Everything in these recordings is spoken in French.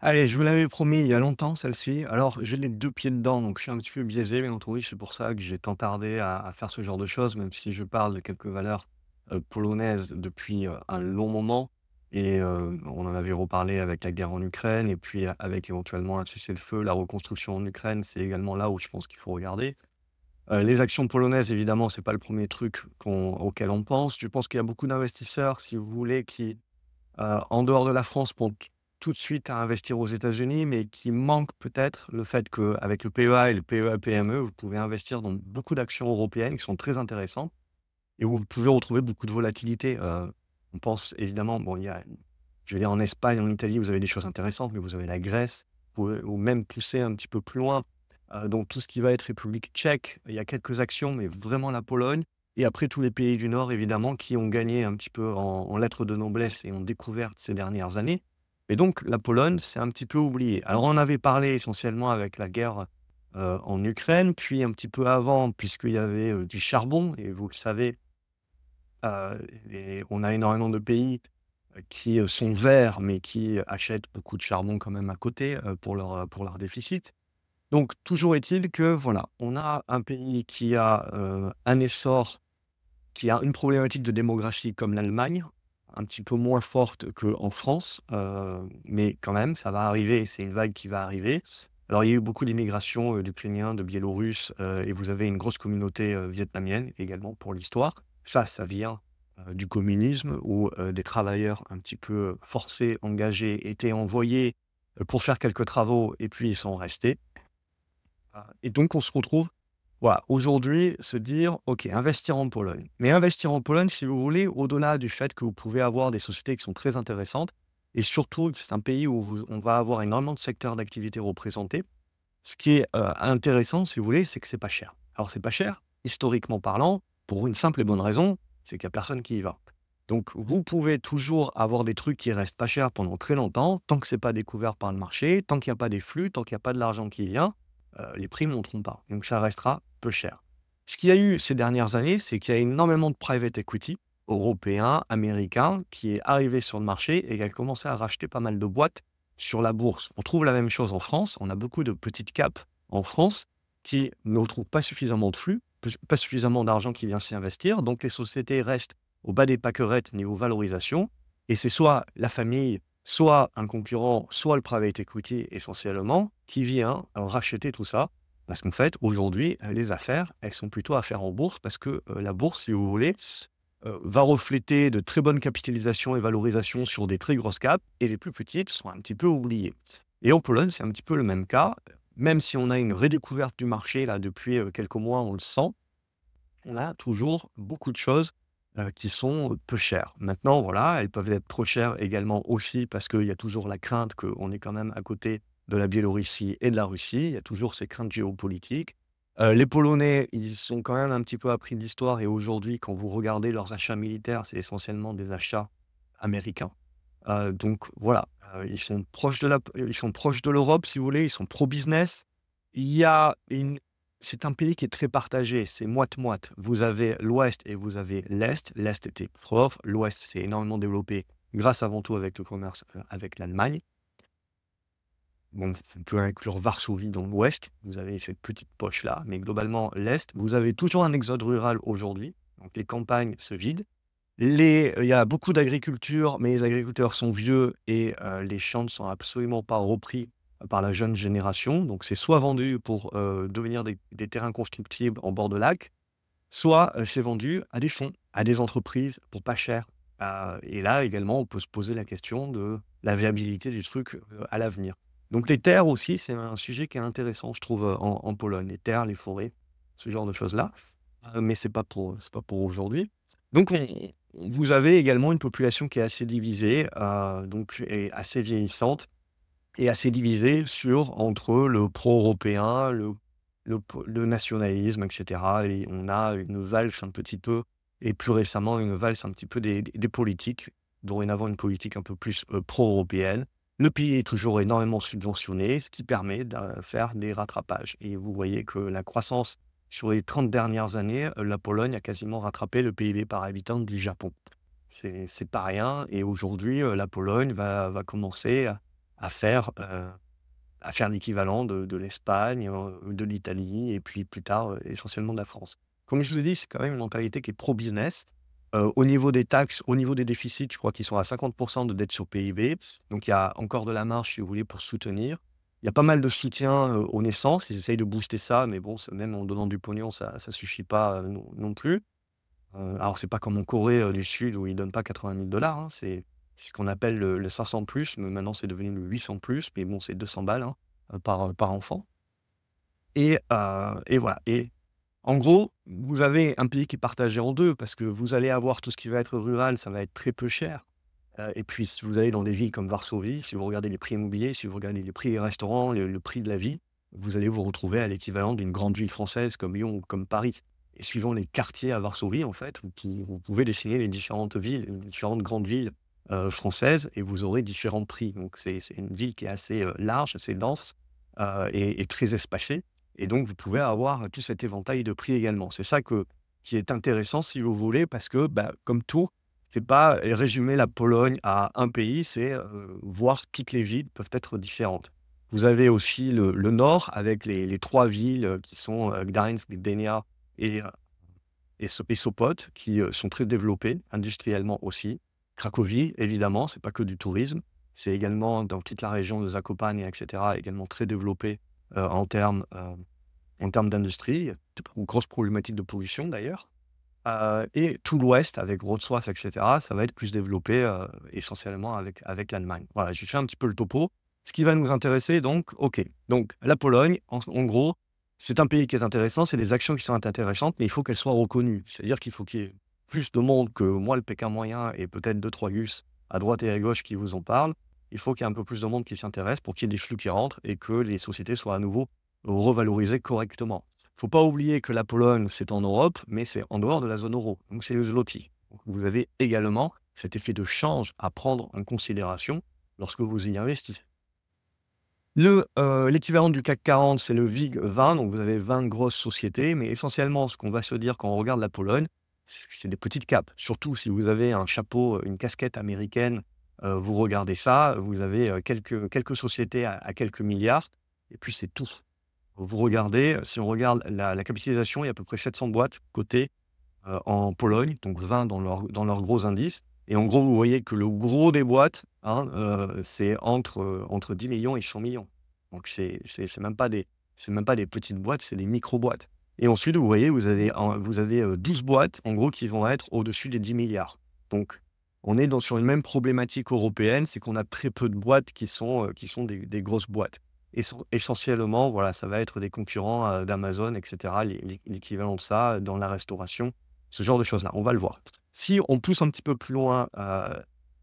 Allez, je vous l'avais promis il y a longtemps, celle-ci. Alors, j'ai les deux pieds dedans, donc je suis un petit peu biaisé, bien entendu. C'est pour ça que j'ai tant tardé à, faire ce genre de choses, même si je parle de quelques valeurs euh, polonaises depuis euh, un long moment. Et euh, on en avait reparlé avec la guerre en Ukraine, et puis avec éventuellement un cessez de feu la reconstruction en Ukraine. C'est également là où je pense qu'il faut regarder. les actions polonaises, évidemment, c'est pas le premier truc auquel on pense. Je pense qu'il y a beaucoup d'investisseurs, si vous voulez, qui, en dehors de la France, pour tout de suite à investir aux États-Unis, mais qui manque peut-être le fait qu'avec le PEA et le PEA-PME, e, vous pouvez investir dans beaucoup d'actions européennes qui sont très intéressantes et où vous pouvez retrouver beaucoup de volatilité. Euh, on pense évidemment, bon, il y a, je vais dire en Espagne, en Italie, vous avez des choses intéressantes, mais vous avez la Grèce, ou même pousser un petit peu plus loin. Euh, dans donc tout ce qui va être République tchèque, il y a quelques actions, mais vraiment la Pologne. Et après tous les pays du Nord, évidemment, qui ont gagné un petit peu en, en lettres de noblesse et ont découvert ces dernières années. Et donc, la Pologne, c'est un petit peu oublié. Alors, on avait parlé essentiellement avec la guerre euh, en Ukraine, puis un petit peu avant, puisqu'il y avait euh, du charbon, et vous le savez, euh, on a énormément de pays qui sont verts, mais qui achètent beaucoup de charbon quand même à côté pour, leur, pour leur déficit. Donc, toujours est-il que, voilà, on a un pays qui a un essor, qui a une problématique de démographie comme l'Allemagne, un petit peu moins forte qu'en France, euh, mais quand même, ça va arriver, c'est une vague qui va arriver. Alors, il y a eu beaucoup d'immigration euh, d'Ukrainiens, de Biélorusses, euh, et vous avez une grosse communauté euh, vietnamienne également pour l'histoire. Ça, ça vient du communisme où des travailleurs un petit peu forcés, engagés, étaient envoyés pour faire quelques travaux et puis ils sont restés. Et donc, on se retrouve voilà, aujourd'hui, se dire, OK, investir en Pologne. Mais investir en Pologne, si vous voulez, au-delà du fait que vous pouvez avoir des sociétés qui sont très intéressantes, et surtout, c'est un pays où on va avoir énormément de secteurs d'activité représentés. Ce qui est euh, intéressant, si vous voulez, c'est que c'est pas cher. Alors, c'est pas cher, historiquement parlant, pour une simple et bonne raison, c'est qu'il n'y a personne qui y va. Donc, vous pouvez toujours avoir des trucs qui restent pas chers pendant très longtemps, tant que ce c'est pas découvert par le marché, tant qu'il n'y a pas des flux, tant qu'il n'y a pas de l'argent qui vient. Euh, les prix ne monteront pas. Donc ça restera peu cher. Ce qu'il y a eu ces dernières années, c'est qu'il y a énormément de private equity européens, américains, qui est arrivé sur le marché et qui a commencé à racheter pas mal de boîtes sur la bourse. On trouve la même chose en France. On a beaucoup de petites capes en France qui ne retrouvent pas suffisamment de flux, pas suffisamment d'argent qui vient s'y investir. Donc les sociétés restent au bas des paquerettes niveau valorisation. Et c'est soit la famille soit un concurrent, soit le private equity essentiellement, qui vient racheter tout ça. Parce qu'en fait, aujourd'hui, les affaires, elles sont plutôt affaires en bourse, parce que euh, la bourse, si vous voulez, euh, va refléter de très bonnes capitalisations et valorisations sur des très grosses caps, et les plus petites sont un petit peu oubliées. Et en Pologne, c'est un petit peu le même cas. Même si on a une redécouverte du marché là depuis euh, quelques mois, on le sent, on a toujours beaucoup de choses euh, qui sont peu chères. Maintenant, voilà, elles peuvent être trop chères également aussi parce qu'il y a toujours la crainte qu'on est quand même à côté de la Biélorussie et de la Russie. Il y a toujours ces craintes géopolitiques. Euh, les Polonais, ils sont quand même un petit peu appris de l'histoire et aujourd'hui, quand vous regardez leurs achats militaires, c'est essentiellement des achats américains. Euh, donc voilà, ils sont proches de la, ils sont proches de l'Europe, si vous voulez, ils sont pro business. Il y a une c'est un pays qui est très partagé, c'est moite-moite. Vous avez l'Ouest et vous avez l'Est. L'Est était propre, l'Ouest s'est énormément développé grâce avant tout avec le commerce euh, avec l'Allemagne. Bon, on peut inclure Varsovie dans l'Ouest, vous avez cette petite poche-là, mais globalement l'Est, vous avez toujours un exode rural aujourd'hui, donc les campagnes se vident. Les, il y a beaucoup d'agriculture, mais les agriculteurs sont vieux et euh, les champs ne sont absolument pas repris par la jeune génération. Donc, c'est soit vendu pour euh, devenir des, terrains constructibles en bord de lac, soit euh, c'est vendu à des fonds, à des entreprises pour pas cher. Euh, et là également, on peut se poser la question de la viabilité du truc à l'avenir. Donc, les terres aussi, c'est un sujet qui est intéressant, je trouve, en, Pologne. Les terres, les forêts, ce genre de choses-là. mais c'est pas pour, pas pour aujourd'hui. Donc, vous avez également une population qui est assez divisée, donc et assez vieillissante est assez divisé sur, entre le pro-européen, le, le, nationalisme, etc. Et on a une valse un petit peu, et plus récemment une valse un petit peu des, des politiques, dorénavant une politique un peu plus euh, pro-européenne. Le pays est toujours énormément subventionné, ce qui permet de faire des rattrapages. Et vous voyez que la croissance sur les 30 dernières années, euh, la Pologne a quasiment rattrapé le PIB par habitant du Japon. C'est pas rien. Et aujourd'hui, euh, la Pologne va, va commencer à, à faire, euh, à faire l'équivalent de, l'Espagne, euh, de l'Italie, et puis plus tard, euh, essentiellement de la France. Comme je vous ai dit, c'est quand même une mentalité qui est pro-business. au niveau des taxes, au niveau des déficits, je crois qu'ils sont à 50% de dette sur PIB. Donc il y a encore de la marge, si vous voulez, pour soutenir. Il y a pas mal de soutien aux naissances. Ils essayent de booster ça, mais bon, même en donnant du pognon, ça ne suffit pas non, plus. alors, c'est pas comme en Corée du Sud où ils ne donnent pas 80 000 dollars. Hein, c'est ce qu'on appelle le, 500 plus, mais maintenant c'est devenu le 800 plus, mais bon, c'est 200 balles hein, euh, par, euh, par enfant. Et, euh, et, voilà. Et en gros, vous avez un pays qui est partagé en deux parce que vous allez avoir tout ce qui va être rural, ça va être très peu cher. et puis, si vous allez dans des villes comme Varsovie, si vous regardez les prix immobiliers, si vous regardez les prix des restaurants, le, prix de la vie, vous allez vous retrouver à l'équivalent d'une grande ville française comme Lyon ou comme Paris. Et suivant les quartiers à Varsovie, en fait, vous, vous pouvez dessiner les différentes villes, les différentes grandes villes euh, française et vous aurez différents prix. Donc c'est une ville qui est assez euh, large, assez dense euh, et, très espacée. Et donc vous pouvez avoir tout cet éventail de prix également. C'est ça que, qui est intéressant si vous voulez, parce que bah, comme tout, c'est pas résumer la Pologne à un pays, c'est voir toutes les villes peuvent être différentes. Vous avez aussi le, nord avec les, trois villes qui sont Gdańsk, Gdynia et, et Sopot, qui sont très développées industriellement aussi. Cracovie, évidemment, c'est pas que du tourisme. C'est également dans toute la région de Zakopane, etc., également très développé euh, en termes euh, en d'industrie, grosse problématique de pollution d'ailleurs. Euh, et tout l'Ouest avec soif etc., ça va être plus développé essentiellement avec, avec l'Allemagne. Voilà, je fait un petit peu le topo. Ce qui va nous intéresser, donc, ok. Donc, la Pologne, en, en gros, c'est un pays qui est intéressant, c'est des actions qui sont intéressantes, mais il faut qu'elles soient reconnues. C'est-à-dire qu'il faut qu'il y ait plus de monde que moi, le Pékin moyen, et peut-être deux, trois gus à droite et à gauche qui vous en parlent, il faut qu'il y ait un peu plus de monde qui s'intéresse pour qu'il y ait des flux qui rentrent et que les sociétés soient à nouveau revalorisées correctement. Il ne faut pas oublier que la Pologne, c'est en Europe, mais c'est en dehors de la zone euro. Donc c'est le zloty. vous avez également cet effet de change à prendre en considération lorsque vous y investissez. Euh, l'équivalent du CAC 40, c'est le VIG 20. Donc vous avez 20 grosses sociétés, mais essentiellement, ce qu'on va se dire quand on regarde la Pologne, c'est des petites capes. Surtout si vous avez un chapeau, euh, une casquette américaine, euh, vous regardez ça, vous avez euh, quelques, quelques sociétés à, quelques milliards, et puis c'est tout. Vous regardez, si on regarde la, capitalisation, il y a à peu près 700 boîtes cotées en Pologne, donc 20 dans leurs dans leur gros indices. Et en gros, vous voyez que le gros des boîtes, hein, c'est entre, entre 10 millions et 100 millions. Donc, c'est même pas des, c'est même pas des petites boîtes, c'est des micro-boîtes. Et ensuite, vous voyez, vous avez, vous avez 12 euh, boîtes, en gros, qui vont être au-dessus des 10 milliards. Donc, on est dans, sur une même problématique européenne, c'est qu'on a très peu de boîtes qui sont, euh, qui sont des, grosses boîtes. Et essentiellement, voilà, ça va être des concurrents euh, d'Amazon, etc., l'équivalent de ça dans la restauration, ce genre de choses-là. On va le voir. Si on pousse un petit peu plus loin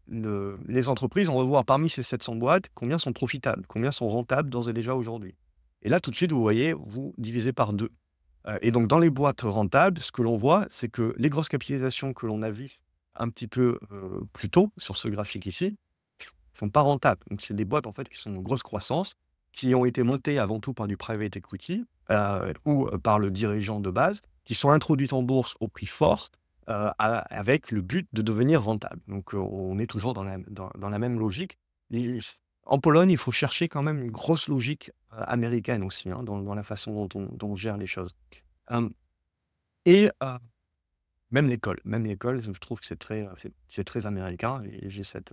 les entreprises, on va voir parmi ces 700 boîtes combien sont profitables, combien sont rentables dans et déjà aujourd'hui. Et là, tout de suite, vous voyez, vous divisez par deux. Euh, et donc, dans les boîtes rentables, ce que l'on voit, c'est que les grosses capitalisations que l'on a vues un petit peu euh, plus tôt sur ce graphique ici, ne sont pas rentables. Donc, c'est des boîtes en fait qui sont en grosse croissance, qui ont été montées avant tout par du private equity euh, ou par le dirigeant de base, qui sont introduites en bourse au prix fort avec le but de devenir rentable. Donc, on est toujours dans la, dans, la même logique en Pologne, il faut chercher quand même une grosse logique euh, américaine aussi, hein, dans, la façon dont, on, gère les choses. et euh, même l'école, même l'école, je trouve que c'est très, euh, c'est très américain. Et j'ai cette,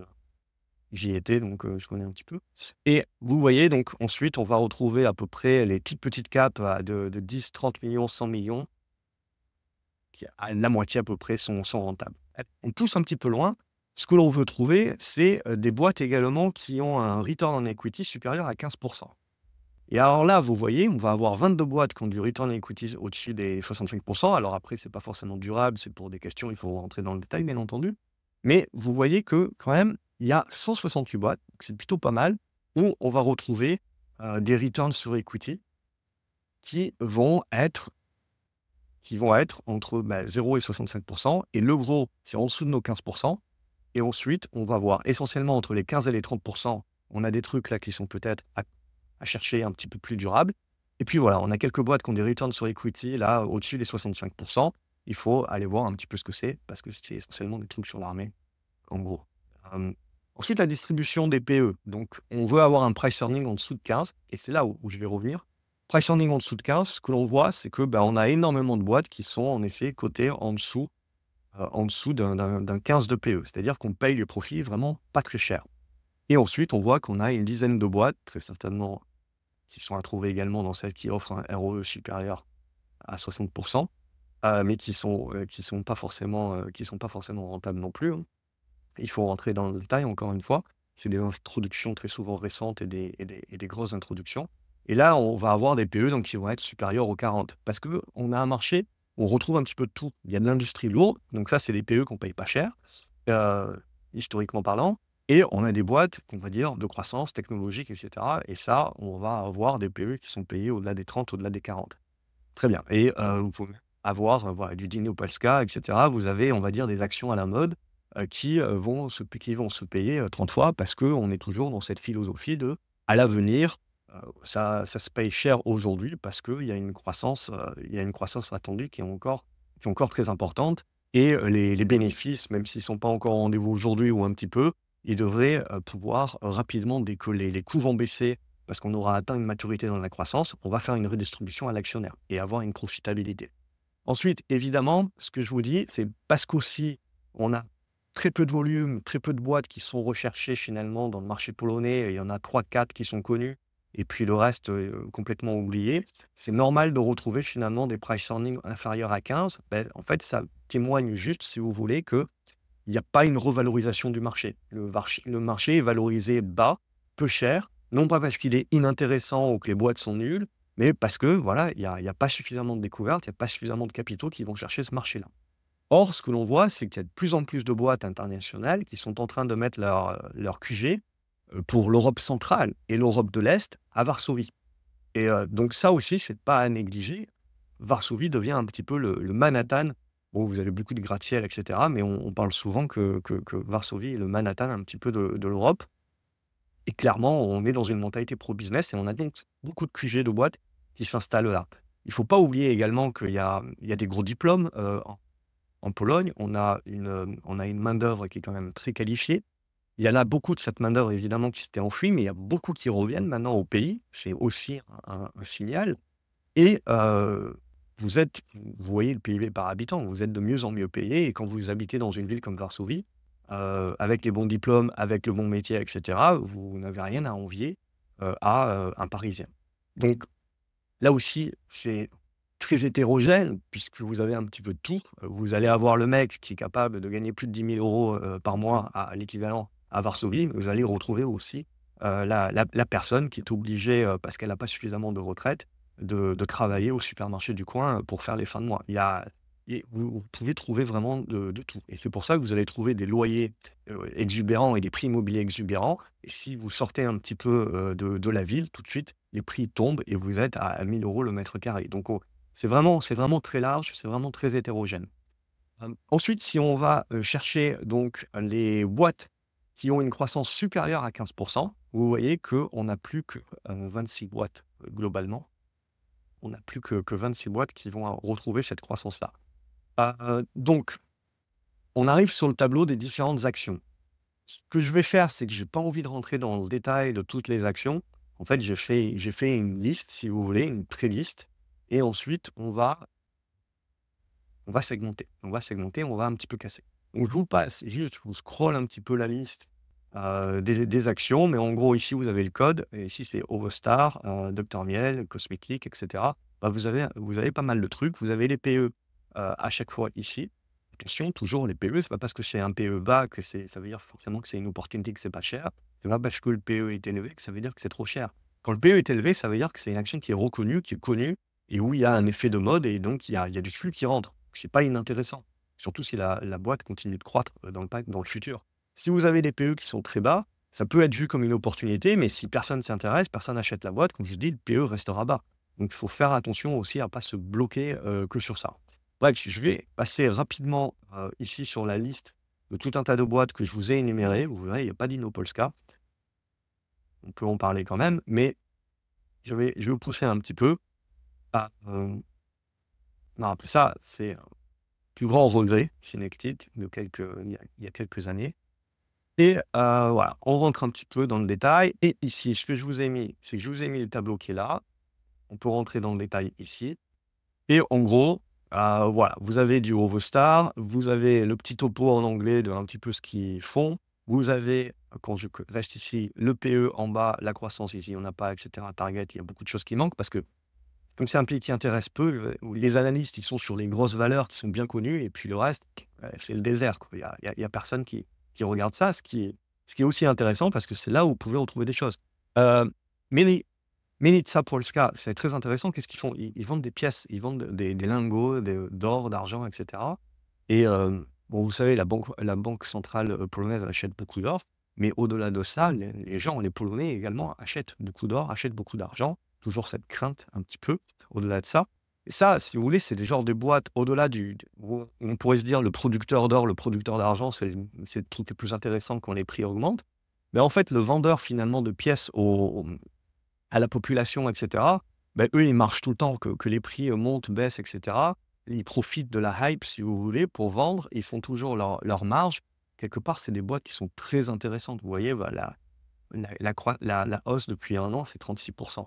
j'y étais, donc je connais un petit peu. Et vous voyez, donc ensuite, on va retrouver à peu près les toutes petites capes de, 10, 30 millions, 100 millions, qui à la moitié à peu près sont, sont rentables. On pousse un petit peu loin, ce que l'on veut trouver, c'est des boîtes également qui ont un return on equity supérieur à 15%. Et alors là, vous voyez, on va avoir 22 boîtes qui ont du return on equity au-dessus des 65%. Alors après, ce n'est pas forcément durable, c'est pour des questions, il faut rentrer dans le détail, bien entendu. Mais vous voyez que quand même, il y a 168 boîtes, c'est plutôt pas mal, où on va retrouver des returns sur equity qui vont être qui vont être entre 0 bah, et 65%. Et le gros, c'est en dessous de nos 15%. Et ensuite, on va voir essentiellement entre les 15 et les 30 on a des trucs là qui sont peut-être à, chercher un petit peu plus durables. Et puis voilà, on a quelques boîtes qui ont des returns sur equity là au-dessus des 65 Il faut aller voir un petit peu ce que c'est parce que c'est essentiellement des trucs sur l'armée, en gros. Hum, ensuite, la distribution des PE. Donc, on veut avoir un price earning en dessous de 15 et c'est là où, je vais revenir. Price earning en dessous de 15, ce que l'on voit, c'est que bah, on a énormément de boîtes qui sont en effet cotées en dessous euh, en dessous d'un 15 de PE, c'est-à-dire qu'on paye le profit vraiment pas très cher. Et ensuite, on voit qu'on a une dizaine de boîtes, très certainement, qui sont à trouver également dans celles qui offrent un ROE supérieur à 60%, euh, mais qui ne sont, euh, qui sont, pas forcément, qui sont pas forcément rentables non plus. Hein. Il faut rentrer dans le détail, encore une fois. C'est des introductions très souvent récentes et des, et des, grosses introductions. Et là, on va avoir des PE donc, qui vont être supérieurs aux 40, parce qu'on a un marché on retrouve un petit peu de tout. Il y a de l'industrie lourde, donc ça, c'est des PE qu'on paye pas cher, euh, historiquement parlant. Et on a des boîtes, on va dire, de croissance technologique, etc. Et ça, on va avoir des PE qui sont payés au-delà des 30, au-delà des 40. Très bien. Et euh, vous pouvez avoir euh, voilà, du Dino Palska, etc. Vous avez, on va dire, des actions à la mode qui, vont se, qui vont se payer 30 fois parce qu'on est toujours dans cette philosophie de à l'avenir, euh, ça, se paye cher aujourd'hui parce qu'il y, a une croissance, euh, il y a une croissance attendue qui est encore, qui est encore très importante. Et euh, les, les bénéfices, même s'ils ne sont pas encore au rendez-vous aujourd'hui ou un petit peu, ils devraient pouvoir rapidement décoller. Les coûts vont baisser parce qu'on aura atteint une maturité dans la croissance. On va faire une redistribution à l'actionnaire et avoir une profitabilité. Ensuite, évidemment, ce que je vous dis, c'est parce qu'aussi, on a très peu de volume, très peu de boîtes qui sont recherchées finalement dans le marché polonais. Il y en a 3-4 qui sont connues et puis le reste euh, complètement oublié. C'est normal de retrouver finalement des price earnings inférieurs à 15. Ben, en fait, ça témoigne juste, si vous voulez, que il n'y a pas une revalorisation du marché. Le, marché est valorisé bas, peu cher, non pas parce qu'il est inintéressant ou que les boîtes sont nulles, mais parce que voilà, il n'y a, a, pas suffisamment de découvertes, il n'y a pas suffisamment de capitaux qui vont chercher ce marché-là. Or, ce que l'on voit, c'est qu'il y a de plus en plus de boîtes internationales qui sont en train de mettre leur, leur QG euh, pour l'Europe centrale et l'Europe de l'Est à Varsovie. Et euh, donc ça aussi, c'est pas à négliger. Varsovie devient un petit peu le, Manhattan. Bon, vous avez beaucoup de gratte-ciel, etc. Mais on, parle souvent que, que, Varsovie est le Manhattan un petit peu de, l'Europe. Et clairement, on est dans une mentalité pro-business et on a donc beaucoup de QG de boîtes qui s'installent là. Il ne faut pas oublier également qu'il y, y a, des gros diplômes euh, en, Pologne. On a une, on a une main-d'œuvre qui est quand même très qualifiée. Il y en a beaucoup de cette main-d'œuvre, évidemment, qui s'était enfuie, mais il y a beaucoup qui reviennent maintenant au pays. C'est aussi un, signal. Et euh, vous êtes, vous voyez le PIB par habitant, vous êtes de mieux en mieux payé. Et quand vous habitez dans une ville comme Varsovie, euh, avec les bons diplômes, avec le bon métier, etc., vous n'avez rien à envier euh, à un Parisien. Donc, là aussi, c'est très hétérogène, puisque vous avez un petit peu de tout. Vous allez avoir le mec qui est capable de gagner plus de 10 000 euros par mois à l'équivalent à Varsovie, vous allez retrouver aussi euh, la, personne qui est obligée, euh, parce qu'elle n'a pas suffisamment de retraite, de, travailler au supermarché du coin euh, pour faire les fins de mois. Il y a, vous, pouvez trouver vraiment de, tout. Et c'est pour ça que vous allez trouver des loyers exubérants et des prix immobiliers exubérants. Et si vous sortez un petit peu de, la ville, tout de suite, les prix tombent et vous êtes à 1000 euros le mètre carré. Donc, oh, c'est vraiment, vraiment très large, c'est vraiment très hétérogène. Ensuite, si on va chercher donc les boîtes qui ont une croissance supérieure à 15%, vous voyez qu'on n'a plus que 26 euh, boîtes euh, globalement. On n'a plus que, 26 boîtes qui vont euh, retrouver cette croissance-là. donc, on arrive sur le tableau des différentes actions. Ce que je vais faire, c'est que je n'ai pas envie de rentrer dans le détail de toutes les actions. En fait, j'ai fait, fait une liste, si vous voulez, une pré-liste. Et ensuite, on va, on va segmenter. On va segmenter, on va un petit peu casser je vous passe, je vous scroll un petit peu la liste euh, des, actions, mais en gros, ici, vous avez le code, et ici, c'est overstar euh, Dr. Miel, Cosmic etc. Bah, vous, avez, vous avez pas mal de trucs. Vous avez les PE euh, à chaque fois ici. Attention, toujours les PE, c'est pas parce que c'est un PE bas que ça veut dire forcément que c'est une opportunité que c'est pas cher. C'est pas parce que le PE est élevé que ça veut dire que c'est trop cher. Quand le PE est élevé, ça veut dire que c'est une action qui est reconnue, qui est connue, et où il y a un effet de mode, et donc il y a, il y a du flux qui rentre. C'est pas inintéressant surtout si la, boîte continue de croître euh, dans le, futur. Si vous avez des PE qui sont très bas, ça peut être vu comme une opportunité, mais si personne s'intéresse, personne n'achète la boîte, comme je dis, le PE restera bas. Donc il faut faire attention aussi à ne pas se bloquer euh, que sur ça. Bref, je vais passer rapidement euh, ici sur la liste de tout un tas de boîtes que je vous ai énumérées. Vous verrez, il n'y a pas d'Inopolska. On peut en parler quand même, mais je vais, je vais vous pousser un petit peu. Ah, non, après ça, c'est plus grand regret chez de quelques, il, y a, quelques années. Et euh, voilà, on rentre un petit peu dans le détail. Et ici, ce que je vous ai mis, c'est que je vous ai mis le tableau qui est là. On peut rentrer dans le détail ici. Et en gros, euh, voilà, vous avez du overstar, vous avez le petit topo en anglais de un petit peu ce qu'ils font. Vous avez, quand je reste ici, le PE en bas, la croissance ici, on n'a pas, etc. Target, il y a beaucoup de choses qui manquent parce que comme c'est un pays qui intéresse peu, euh, les analystes, ils sont sur les grosses valeurs qui sont bien connues, et puis le reste, euh, c'est le désert. Il n'y a, y a personne qui, regarde ça, ce qui, est, aussi intéressant parce que c'est là où vous pouvez retrouver des choses. Euh, Mini, Minitsa Polska, c'est très intéressant. Qu'est-ce qu'ils font ils, vendent des pièces, ils vendent des, lingots d'or, d'argent, etc. Et euh, bon, vous savez, la banque, la banque centrale polonaise achète beaucoup d'or, mais au-delà de ça, les gens, les Polonais également, achètent beaucoup d'or, achètent beaucoup d'argent toujours cette crainte un petit peu au-delà de ça. Et ça, si vous voulez, c'est des genres de boîtes au-delà du. On pourrait se dire le producteur d'or, le producteur d'argent, c'est le truc le plus intéressant quand les prix augmentent. Mais en fait, le vendeur finalement de pièces à la population, etc., ben, eux, ils marchent tout le temps, que, les prix montent, baissent, etc. Ils profitent de la hype, si vous voulez, pour vendre. Ils font toujours leur, marge. Quelque part, c'est des boîtes qui sont très intéressantes. Vous voyez, la, la hausse depuis un an, c'est 36%.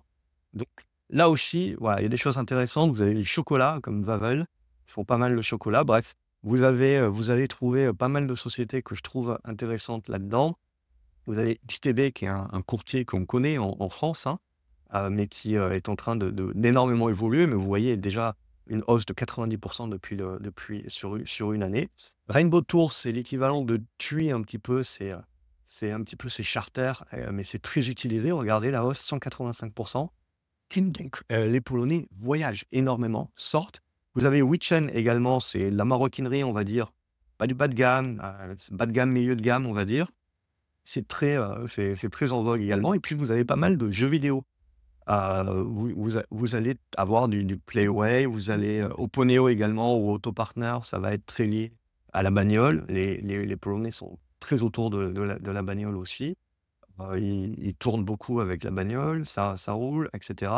Donc là aussi, voilà, il y a des choses intéressantes. Vous avez les chocolats comme Vavel, ils font pas mal de chocolat. Bref, vous, avez, euh, vous allez trouver euh, pas mal de sociétés que je trouve intéressantes là-dedans. Vous avez JTB, qui est un, courtier qu'on connaît en, France, hein, euh, mais qui est en train d'énormément de, évoluer. Mais vous voyez déjà une hausse de 90% depuis, depuis sur, sur, une année. Rainbow Tour, c'est l'équivalent de TUI un petit peu. C'est c'est un petit peu ces mais c'est très utilisé. Regardez la hausse, 185%. Euh, les Polonais voyagent énormément, sortent. Vous avez Wichen également, c'est la maroquinerie, on va dire, pas du bas de gamme, euh, bas de gamme, milieu de gamme, on va dire. C'est très, euh, c'est, très en vogue également. Et puis, vous avez pas mal de jeux vidéo. Vous, allez avoir du, Playway, vous allez au Poneo également, ou Autopartner, ça va être très lié à la bagnole. Les, les, Polonais sont très autour de la bagnole aussi. Euh, il, tourne beaucoup avec la bagnole, ça, ça roule, etc.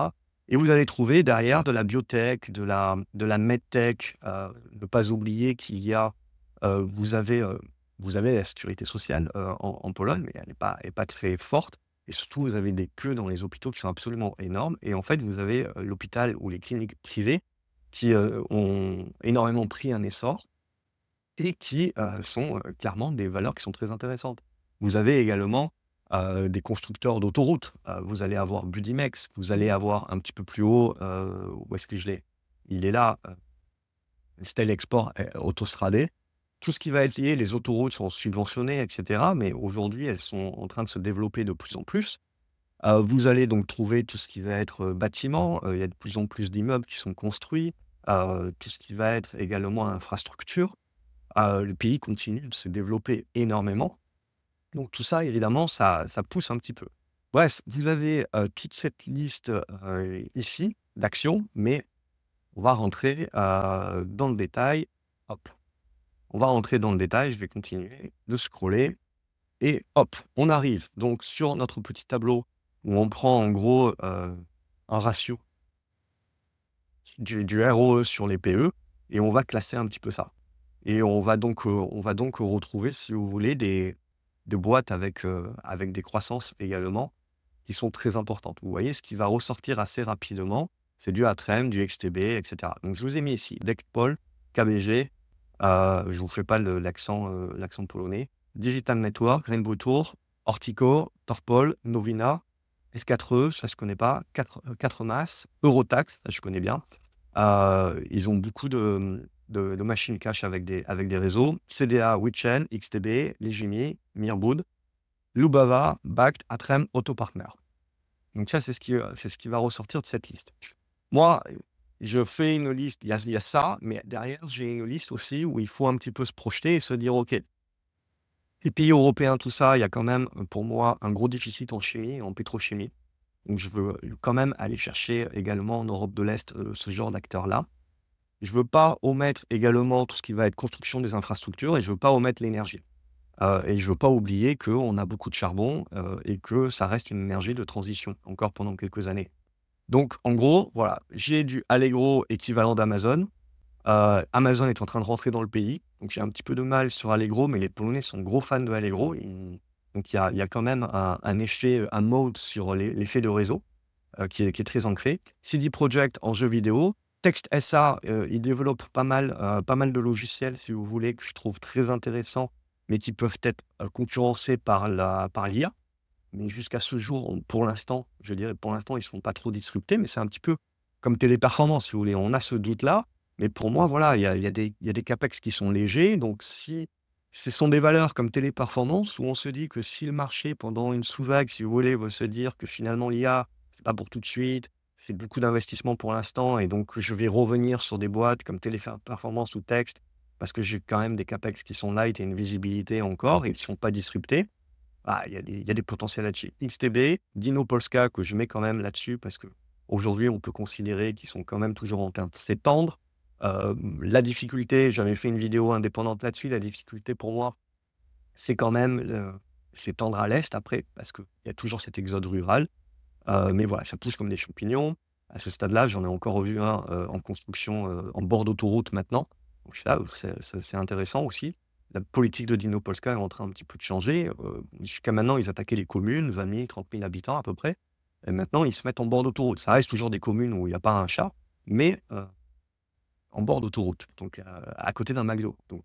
Et vous allez trouver derrière de la biotech, de la, de la medtech. Euh, ne pas oublier qu'il y a, euh, vous, avez, vous avez la sécurité sociale en, Pologne, mais elle n'est pas, pas très forte. Et surtout, vous avez des queues dans les hôpitaux qui sont absolument énormes. Et en fait, vous avez l'hôpital ou les cliniques privées qui ont énormément pris un essor et qui sont clairement des valeurs qui sont très intéressantes. Vous avez également euh, des constructeurs d'autoroutes. Euh, vous allez avoir Budimex, vous allez avoir un petit peu plus haut, euh, où est-ce que je l'ai Il est là, Stell Export, Autostradé. Tout ce qui va être lié, les autoroutes sont subventionnées, etc. Mais aujourd'hui, elles sont en train de se développer de plus en plus. vous allez donc trouver tout ce qui va être bâtiment. Il y a de plus en plus d'immeubles qui sont construits. tout ce qui va être également infrastructure. le pays continue de se développer énormément. Donc tout ça, évidemment, ça, pousse un petit peu. Bref, vous avez toute cette liste ici d'actions, mais on va rentrer dans le détail. Hop. On va rentrer dans le détail, je vais continuer de scroller. Et hop, on arrive donc sur notre petit tableau où on prend en gros un ratio du, ROE sur les PE et on va classer un petit peu ça. Et on va donc, on va donc retrouver, si vous voulez, des, de boîtes avec, euh, avec des croissances également qui sont très importantes. Vous voyez, ce qui va ressortir assez rapidement, c'est du Atrem, du XTB, etc. Donc, je vous ai mis ici Decpol, KBG, euh, je ne vous fais pas l'accent euh, l'accent polonais, Digital Network, Rainbow Tour, Ortico, Torpol, Novina, S4E, e, ça je ne connais pas, 4, 4 euh, masses, Eurotax, ça je connais bien. ils ont beaucoup de de, machines cache avec des, avec des réseaux, CDA, WeChain, XTB, Legimi, Mirboud Lubava, Bact, Atrem, Autopartner. Donc ça, c'est ce, qui, euh, ce qui va ressortir de cette liste. Moi, je fais une liste, il y a, ça, mais derrière, j'ai une liste aussi où il faut un petit peu se projeter et se dire, OK, les pays européens, tout ça, il y a quand même, pour moi, un gros déficit en chimie, en pétrochimie. Donc je veux quand même aller chercher également en Europe de l'Est euh, ce genre d'acteurs-là je ne veux pas omettre également tout ce qui va être construction des infrastructures et je ne veux pas omettre l'énergie. Euh, et je ne veux pas oublier qu'on a beaucoup de charbon euh, et que ça reste une énergie de transition encore pendant quelques années. Donc, en gros, voilà, j'ai du Allegro équivalent d'Amazon. Euh, Amazon est en train de rentrer dans le pays. Donc, j'ai un petit peu de mal sur Allegro, mais les Polonais sont gros fans de Allegro. Donc, il y a, quand même un, effet, un mode sur l'effet de réseau qui est, qui, est, très ancré. CD Projekt en jeu vidéo, Texte SA, ils euh, il développe pas mal, euh, pas mal de logiciels, si vous voulez, que je trouve très intéressants, mais qui peuvent être euh, concurrencés par l'IA. Par mais jusqu'à ce jour, pour l'instant, je dirais, pour l'instant, ils ne sont pas trop disruptés, mais c'est un petit peu comme téléperformance, si vous voulez. On a ce doute-là, mais pour moi, voilà, il y a, y, a des capex qui sont légers. Donc, si ce sont des valeurs comme téléperformance, où on se dit que si le marché, pendant une sous-vague, si vous voulez, veut se dire que finalement, l'IA, ce n'est pas pour tout de suite, c'est beaucoup d'investissement pour l'instant et donc je vais revenir sur des boîtes comme Téléperformance ou Texte parce que j'ai quand même des capex qui sont light et une visibilité encore ils ne sont pas disruptés. Ah, il y, a des potentiels là-dessus. XTB, Dino Polska que je mets quand même là-dessus parce que aujourd'hui on peut considérer qu'ils sont quand même toujours en train de s'étendre. Euh, la difficulté, j'avais fait une vidéo indépendante là-dessus, la difficulté pour moi, c'est quand même euh, s'étendre à l'est après parce qu'il y a toujours cet exode rural euh, mais voilà, ça pousse comme des champignons. À ce stade-là, j'en ai encore vu un euh, en construction euh, en bord d'autoroute maintenant. Donc oh, ça, c'est intéressant aussi. La politique de Dino Polska est en train un petit peu de changer. Jusqu'à maintenant, ils attaquaient les communes, 20 000, 30 000 habitants à peu près. Et maintenant, ils se mettent en bord d'autoroute. Ça reste toujours des communes où il n'y a pas un chat, mais en bord d'autoroute, donc à côté d'un McDo. Donc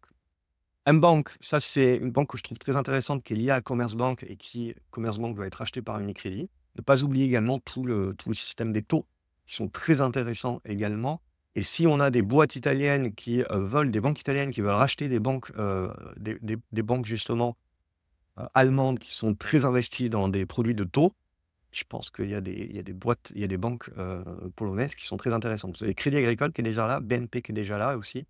M-Bank, ça c'est une banque que je trouve très intéressante qui est liée à Commerce Bank et qui, Commerce Bank, va être achetée par Unicredit. Ne pas oublier également tout le, tout le système des taux, qui sont très intéressants également. Et si on a des boîtes italiennes qui euh, veulent, des banques italiennes qui veulent racheter des banques, euh, des, des, banques justement euh, allemandes qui sont très investies dans des produits de taux, je pense qu'il y, a des, il y a des boîtes, il y a des banques polonaises qui sont très intéressantes. Vous avez Crédit Agricole qui est déjà là, BNP qui est déjà là aussi,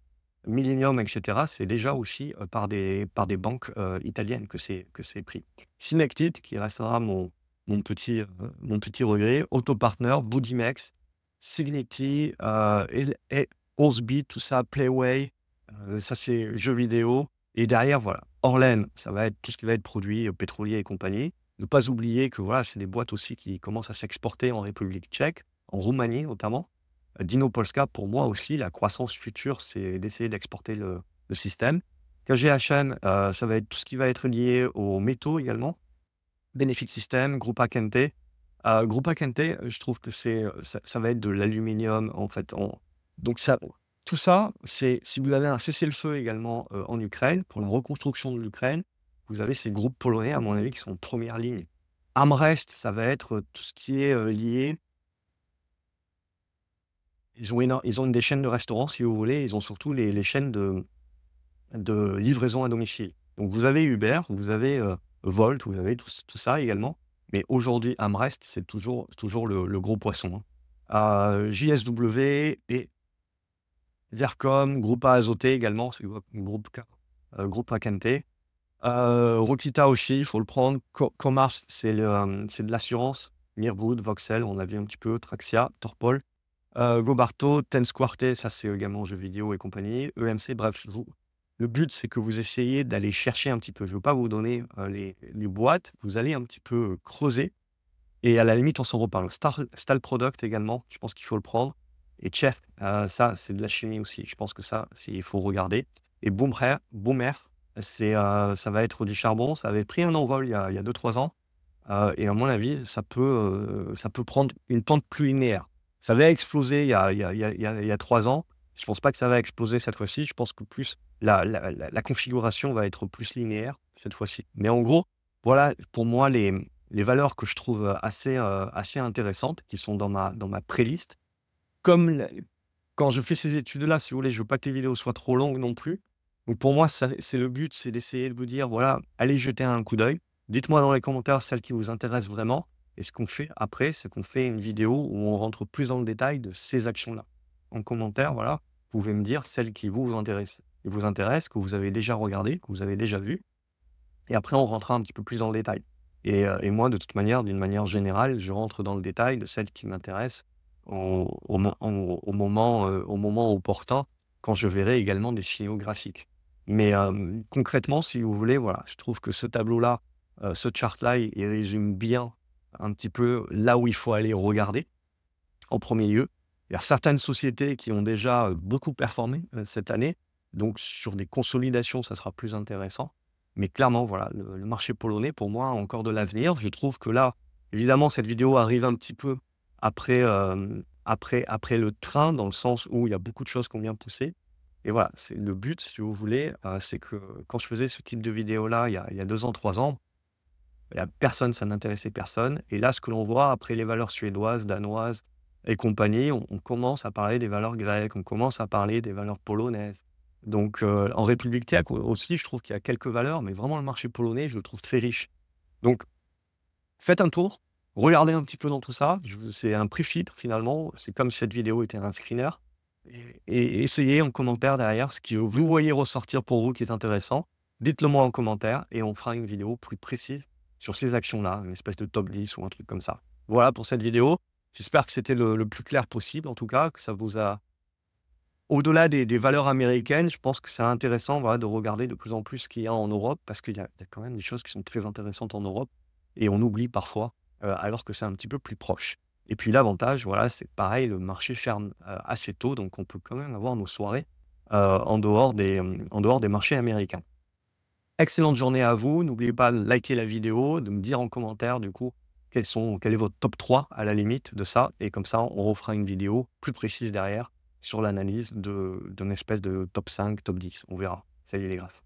Millennium, etc. C'est déjà aussi par, des, par des banques italiennes que c'est pris. Synectit, qui restera mon, mon petit, euh, mon petit regret, Autopartner, Partner, Signity, euh, tout ça, Playway, euh, ça c'est jeux vidéo. Et derrière, voilà, Orlen, ça va être tout ce qui va être produit, euh, pétrolier et compagnie. Ne pas oublier que voilà, c'est des boîtes aussi qui commencent à s'exporter en République tchèque, en Roumanie notamment. Dino Polska, pour moi aussi, la croissance future, c'est d'essayer d'exporter le, le, système. KGHM, ça va être tout ce qui va être lié aux métaux également. Benefit System, Groupe Kente. Euh, Groupa je trouve que c'est, euh, ça, va être de l'aluminium, en fait. Donc, ça, tout ça, c'est si vous avez un cessez-le-feu également euh, en Ukraine, pour la reconstruction de l'Ukraine, vous avez ces groupes polonais, à mon avis, qui sont en première ligne. Amrest, ça va être euh, tout ce qui est lié. Ils ont, ils ont des chaînes de restaurants, si vous voulez. Ils ont surtout les, les chaînes de, de livraison à domicile. Donc, vous avez Uber, vous avez Volt, vous avez tout, ça également. Mais aujourd'hui, Amrest, c'est toujours, toujours le, gros poisson. Hein. Euh, JSW et Vercom, Groupe Azoté également, c'est groupe, euh, groupe euh, Rokita Oshi, il faut le prendre. Comars, c'est de l'assurance. Mirboud, Voxel, on a vu un petit peu. Traxia, Torpol. Euh, Gobarto, Ten ça c'est également jeux vidéo et compagnie. EMC, bref, je vous, le but, c'est que vous essayez d'aller chercher un petit peu. Je ne veux pas vous donner euh, les, les, boîtes. Vous allez un petit peu euh, creuser. Et à la limite, on s'en reparle. style Product également, je pense qu'il faut le prendre. Et Chef, euh, ça, c'est de la chimie aussi. Je pense que ça, il faut regarder. Et Boomer, Boomer c'est, ça va être du charbon. Ça avait pris un envol il y a 2-3 ans. et à mon avis, ça peut, ça peut prendre une pente plus linéaire. Ça avait explosé il y a, il y a 3 ans. Je pense pas que ça va exploser cette fois-ci. Je pense que plus la, configuration va être plus linéaire cette fois-ci. Mais en gros, voilà pour moi les, valeurs que je trouve euh, assez, euh, assez intéressantes, qui sont dans ma, dans ma préliste. Comme quand je fais ces études-là, si vous voulez, je veux pas que les vidéos soient trop longues non plus. Donc pour moi, c'est le but, c'est d'essayer de vous dire, voilà, allez jeter un coup d'œil. Dites-moi dans les commentaires celles qui vous intéressent vraiment. Et ce qu'on fait après, c'est qu'on fait une vidéo où on rentre plus dans le détail de ces actions-là en commentaire, voilà, vous pouvez me dire celle qui vous, intéresse, intéressent, vous intéresse, que vous avez déjà regardé, que vous avez déjà vu. Et après, on rentre un petit peu plus dans le détail. Euh, et, moi, de toute manière, d'une manière générale, je rentre dans le détail de celle qui m'intéresse au, moment, euh, au moment opportun, quand je verrai également des signaux graphiques. Mais euh, concrètement, si vous voulez, voilà, je trouve que ce tableau-là, ce chart-là, il résume bien un petit peu là où il faut aller regarder, en premier lieu. Il y a certaines sociétés qui ont déjà beaucoup performé cette année. Donc, sur des consolidations, ça sera plus intéressant. Mais clairement, voilà, le, marché polonais, pour moi, a encore de l'avenir. Je trouve que là, évidemment, cette vidéo arrive un petit peu après, après, après le train, dans le sens où il y a beaucoup de choses qu'on vient pousser. Et voilà, c'est le but, si vous voulez, euh, c'est que quand je faisais ce type de vidéo-là, il, y a deux ans, trois ans, personne, ça n'intéressait personne. Et là, ce que l'on voit après les valeurs suédoises, danoises, et compagnie, on, commence à parler des valeurs grecques, on commence à parler des valeurs polonaises. Donc euh, en République tchèque aussi, je trouve qu'il y a quelques valeurs, mais vraiment le marché polonais, je le trouve très riche. Donc faites un tour, regardez un petit peu dans tout ça. C'est un prix filtre finalement, c'est comme si cette vidéo était un screener. Et, et essayez en commentaire derrière ce que vous voyez ressortir pour vous qui est intéressant. Dites-le moi en commentaire et on fera une vidéo plus précise sur ces actions-là, une espèce de top 10 ou un truc comme ça. Voilà pour cette vidéo. J'espère que c'était le, plus clair possible, en tout cas, que ça vous a. Au-delà des, valeurs américaines, je pense que c'est intéressant voilà, de regarder de plus en plus ce qu'il y a en Europe, parce qu'il y, a quand même des choses qui sont très intéressantes en Europe, et on oublie parfois, euh, alors que c'est un petit peu plus proche. Et puis l'avantage, voilà, c'est pareil, le marché ferme euh, assez tôt, donc on peut quand même avoir nos soirées euh, en, dehors des, en dehors des marchés américains. Excellente journée à vous. N'oubliez pas de liker la vidéo, de me dire en commentaire, du coup, sont, quel est votre top 3 à la limite de ça. Et comme ça, on refera une vidéo plus précise derrière sur l'analyse d'une espèce de top 5, top 10. On verra. Salut les graphes.